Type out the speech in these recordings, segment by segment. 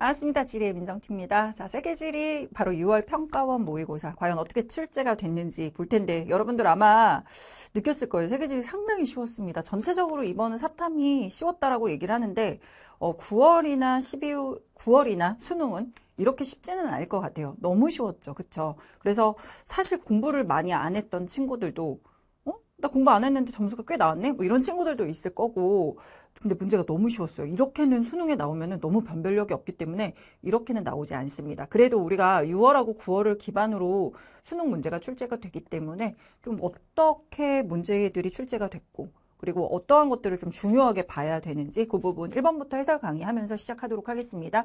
맞습니다. 지리의 민정팀입니다. 자, 세계지리 바로 6월 평가원 모의고사 과연 어떻게 출제가 됐는지 볼 텐데 여러분들 아마 느꼈을 거예요. 세계지리 상당히 쉬웠습니다. 전체적으로 이번 사탐이 쉬웠다라고 얘기를 하는데 어, 9월이나 12월, 9월이나 수능은 이렇게 쉽지는 않을 것 같아요. 너무 쉬웠죠. 그쵸? 그래서 사실 공부를 많이 안 했던 친구들도 어? 나 공부 안 했는데 점수가 꽤 나왔네? 뭐 이런 친구들도 있을 거고, 근데 문제가 너무 쉬웠어요. 이렇게는 수능에 나오면 너무 변별력이 없기 때문에 이렇게는 나오지 않습니다. 그래도 우리가 6월하고 9월을 기반으로 수능 문제가 출제가 되기 때문에 좀 어떻게 문제들이 출제가 됐고 그리고 어떠한 것들을 좀 중요하게 봐야 되는지 그 부분 1번부터 해설 강의하면서 시작하도록 하겠습니다.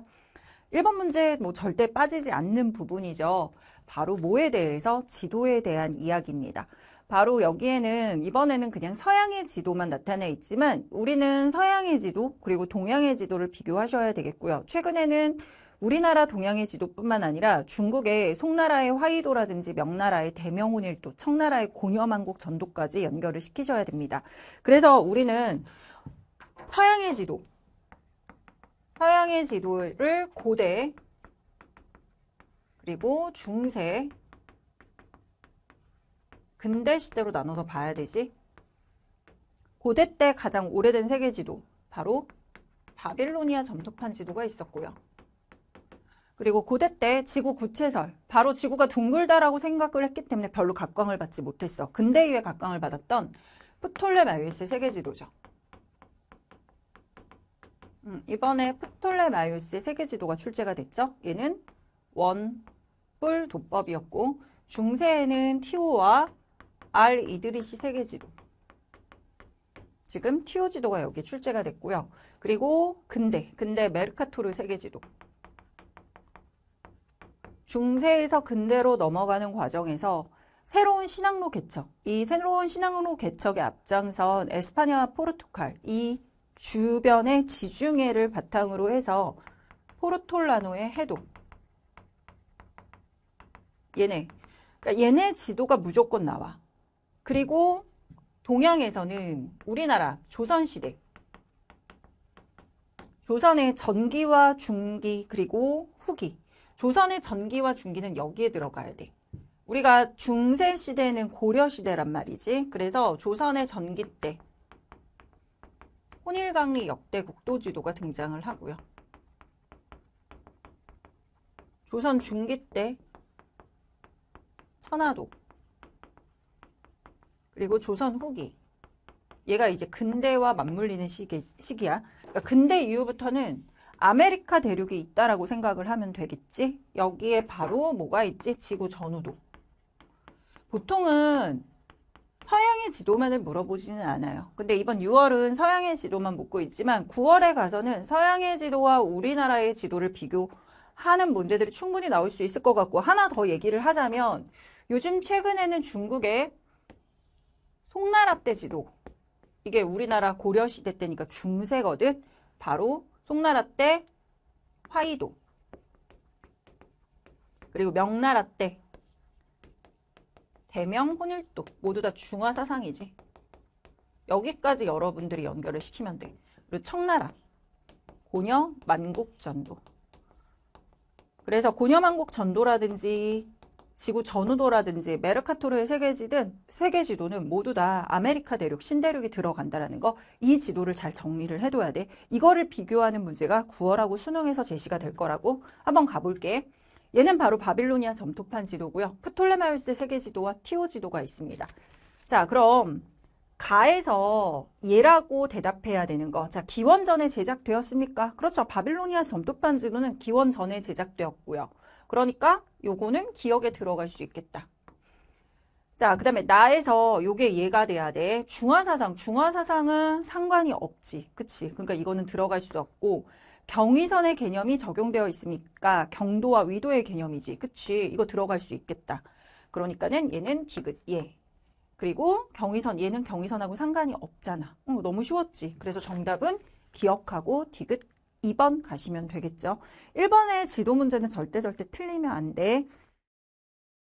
1번 문제 뭐 절대 빠지지 않는 부분이죠. 바로 뭐에 대해서 지도에 대한 이야기입니다. 바로 여기에는 이번에는 그냥 서양의 지도만 나타나 있지만 우리는 서양의 지도 그리고 동양의 지도를 비교하셔야 되겠고요. 최근에는 우리나라 동양의 지도뿐만 아니라 중국의 송나라의 화이도라든지 명나라의 대명운일도 청나라의 고녀만국 전도까지 연결을 시키셔야 됩니다. 그래서 우리는 서양의 지도, 서양의 지도를 고대, 그리고 중세, 근대 시대로 나눠서 봐야 되지. 고대 때 가장 오래된 세계 지도 바로 바빌로니아 점토판 지도가 있었고요. 그리고 고대 때 지구 구체설, 바로 지구가 둥글다라고 생각을 했기 때문에 별로 각광을 받지 못했어. 근대 이후에 각광을 받았던 프톨레마이오스 의 세계지도죠. 음, 이번에 프톨레마이오스 의 세계지도가 출제가 됐죠. 얘는 원, 뿔 도법이었고 중세에는 티오와 알 이드리시 세계지도 지금 티오 지도가 여기 출제가 됐고요. 그리고 근대, 근대 메르카토르 세계지도 중세에서 근대로 넘어가는 과정에서 새로운 신앙로 개척, 이 새로운 신앙로 개척의 앞장선 에스파냐와 포르투갈 이 주변의 지중해를 바탕으로 해서 포르톨라노의 해독 얘네 그러니까 얘네 지도가 무조건 나와 그리고 동양에서는 우리나라 조선시대 조선의 전기와 중기 그리고 후기 조선의 전기와 중기는 여기에 들어가야 돼 우리가 중세시대는 고려시대란 말이지 그래서 조선의 전기 때 혼일강리 역대 국도지도가 등장을 하고요 조선 중기 때천하도 그리고 조선 후기 얘가 이제 근대와 맞물리는 시기, 시기야 그러니까 근대 이후부터는 아메리카 대륙이 있다라고 생각을 하면 되겠지 여기에 바로 뭐가 있지 지구 전후도 보통은 서양의 지도만을 물어보지는 않아요. 근데 이번 6월은 서양의 지도만 묻고 있지만 9월에 가서는 서양의 지도와 우리나라의 지도를 비교하는 문제들이 충분히 나올 수 있을 것 같고 하나 더 얘기를 하자면 요즘 최근에는 중국의 송나라 때 지도 이게 우리나라 고려시대 때니까 중세거든 바로 송나라 때 화이도 그리고 명나라 때 대명 혼일도 모두 다 중화 사상이지 여기까지 여러분들이 연결을 시키면 돼 그리고 청나라 고녀 만국 전도 그래서 고녀 만국 전도라든지 지구 전후도라든지 메르카토르의 세계지든 세계지도는 모두 다 아메리카 대륙 신대륙이 들어간다라는 거 이 지도를 잘 정리를 해둬야 돼. 이거를 비교하는 문제가 9월하고 수능에서 제시가 될 거라고 한번 가볼게. 얘는 바로 바빌로니아 점토판 지도고요. 프톨레마우스 세계지도와 티오 지도가 있습니다. 자 그럼 가에서 예라고 대답해야 되는 거. 자, 기원 전에 제작되었습니까? 그렇죠. 바빌로니아 점토판 지도는 기원 전에 제작되었고요. 그러니까 요거는 기억에 들어갈 수 있겠다. 자, 그 다음에 나에서 요게 얘가 돼야 돼. 중화사상. 중화사상은 상관이 없지. 그치? 그러니까 이거는 들어갈 수 없고 경의선의 개념이 적용되어 있으니까 경도와 위도의 개념이지. 그치? 이거 들어갈 수 있겠다. 그러니까는 얘는 디귿 예. 그리고 경의선 얘는 경의선하고 상관이 없잖아. 응, 너무 쉬웠지. 그래서 정답은 기억하고 디귿 2번 가시면 되겠죠. 1번의 지도 문제는 절대 절대 틀리면 안 돼.